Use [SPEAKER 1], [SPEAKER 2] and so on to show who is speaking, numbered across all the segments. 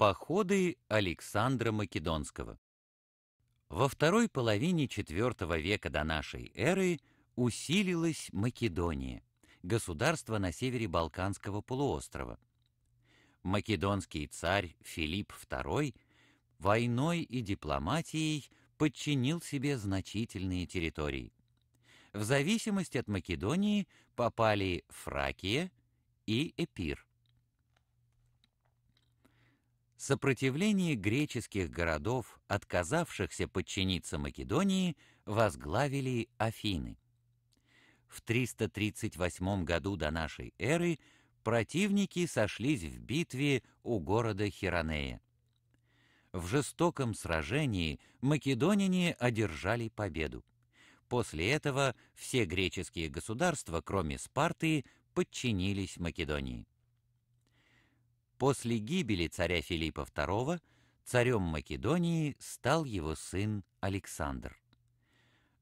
[SPEAKER 1] Походы Александра Македонского. Во второй половине IV века до нашей эры усилилась Македония, государство на севере Балканского полуострова. Македонский царь Филипп II войной и дипломатией подчинил себе значительные территории. В зависимость от Македонии попали Фракия и Эпир. Сопротивление греческих городов, отказавшихся подчиниться Македонии, возглавили Афины. В 338 году до нашей эры противники сошлись в битве у города Хиронея. В жестоком сражении македоняне одержали победу. После этого все греческие государства, кроме Спарты, подчинились Македонии. После гибели царя Филиппа II царем Македонии стал его сын Александр.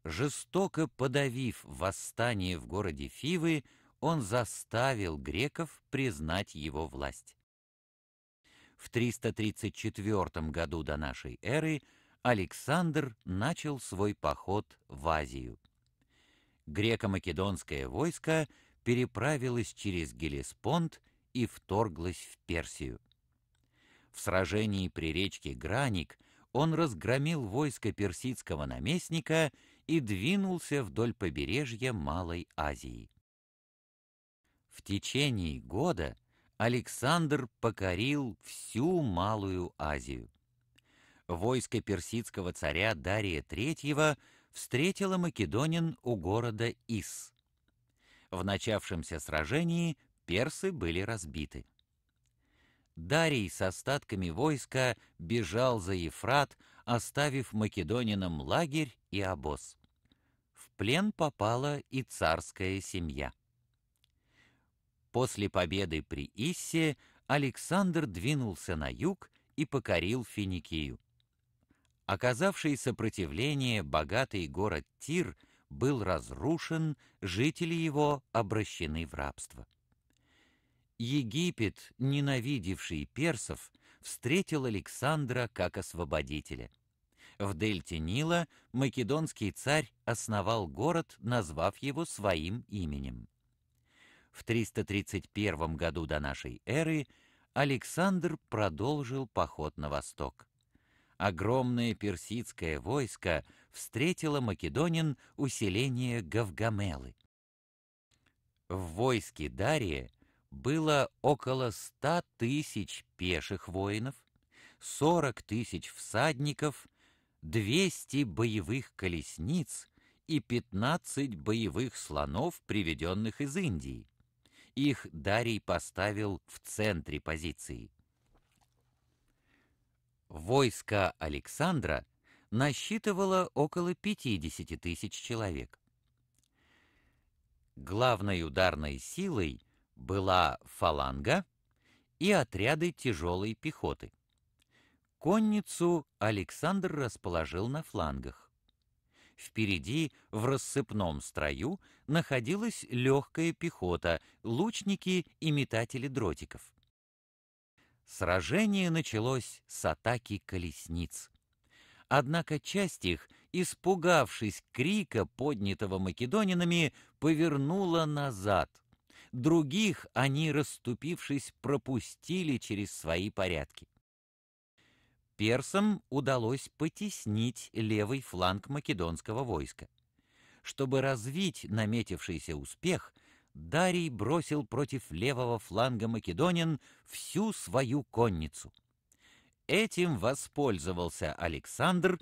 [SPEAKER 1] Жестоко подавив восстание в городе Фивы, он заставил греков признать его власть. В 334 году до нашей эры Александр начал свой поход в Азию. Греко-македонское войско переправилось через Гелеспонд и вторглась в Персию. В сражении при речке Граник он разгромил войско персидского наместника и двинулся вдоль побережья Малой Азии. В течение года Александр покорил всю Малую Азию. Войско персидского царя Дария III встретило македонин у города Ис. В начавшемся сражении персы были разбиты. Дарий с остатками войска бежал за Ефрат, оставив македонинам лагерь и обоз. В плен попала и царская семья. После победы при Иссе Александр двинулся на юг и покорил Финикию. Оказавший сопротивление богатый город Тир был разрушен, жители его обращены в рабство. Египет, ненавидевший персов, встретил Александра как освободителя. В дельте Нила македонский царь основал город, назвав его своим именем. В 331 году до нашей эры Александр продолжил поход на восток. Огромное персидское войско встретило македонин у селения Гавгамелы. В войске Дария было около ста тысяч пеших воинов, сорок тысяч всадников, двести боевых колесниц и пятнадцать боевых слонов, приведенных из Индии. Их Дарий поставил в центре позиции. Войско Александра насчитывало около 50 тысяч человек. Главной ударной силой – была фаланга и отряды тяжелой пехоты. Конницу Александр расположил на флангах. Впереди, в рассыпном строю, находилась легкая пехота, лучники и метатели дротиков. Сражение началось с атаки колесниц. Однако часть их, испугавшись крика, поднятого македонинами, повернула назад — других они, расступившись, пропустили через свои порядки. Персам удалось потеснить левый фланг македонского войска. Чтобы развить наметившийся успех, Дарий бросил против левого фланга македонин всю свою конницу. Этим воспользовался Александр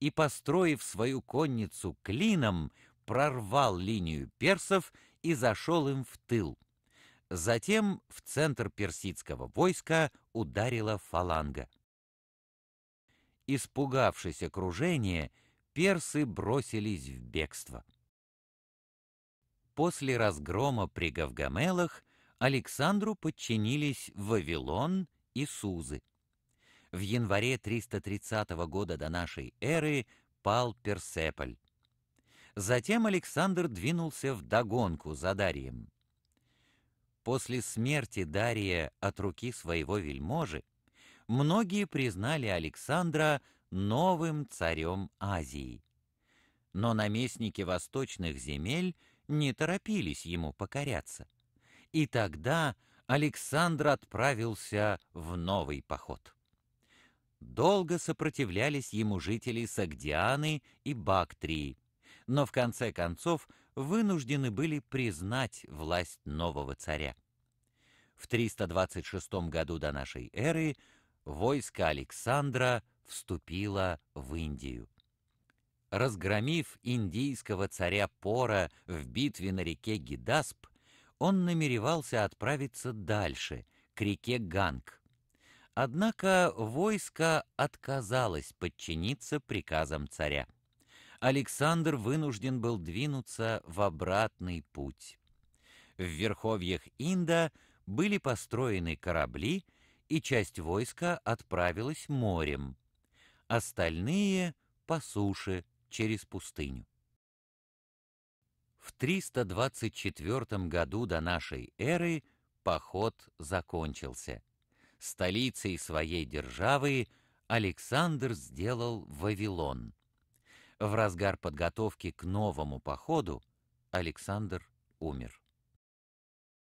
[SPEAKER 1] и, построив свою конницу клином, прорвал линию персов и зашел им в тыл. Затем в центр персидского войска ударила фаланга. Испугавшись окружения, персы бросились в бегство. После разгрома при Гавгамелах Александру подчинились Вавилон и Сузы. В январе 330 года до нашей эры пал Персеполь. Затем Александр двинулся в догонку за Дарием. После смерти Дария от руки своего вельможи многие признали Александра новым царем Азии. Но наместники восточных земель не торопились ему покоряться. И тогда Александр отправился в новый поход. Долго сопротивлялись ему жители Сагдианы и Бактрии, но в конце концов вынуждены были признать власть нового царя. В 326 году до нашей эры войско Александра вступило в Индию. Разгромив индийского царя Пора в битве на реке Гидасп, он намеревался отправиться дальше, к реке Ганг. Однако войско отказалось подчиниться приказам царя. Александр вынужден был двинуться в обратный путь. В верховьях Инда были построены корабли, и часть войска отправилась морем, остальные — по суше через пустыню. В 324 году до нашей эры поход закончился. Столицей своей державы Александр сделал Вавилон. В разгар подготовки к новому походу Александр умер.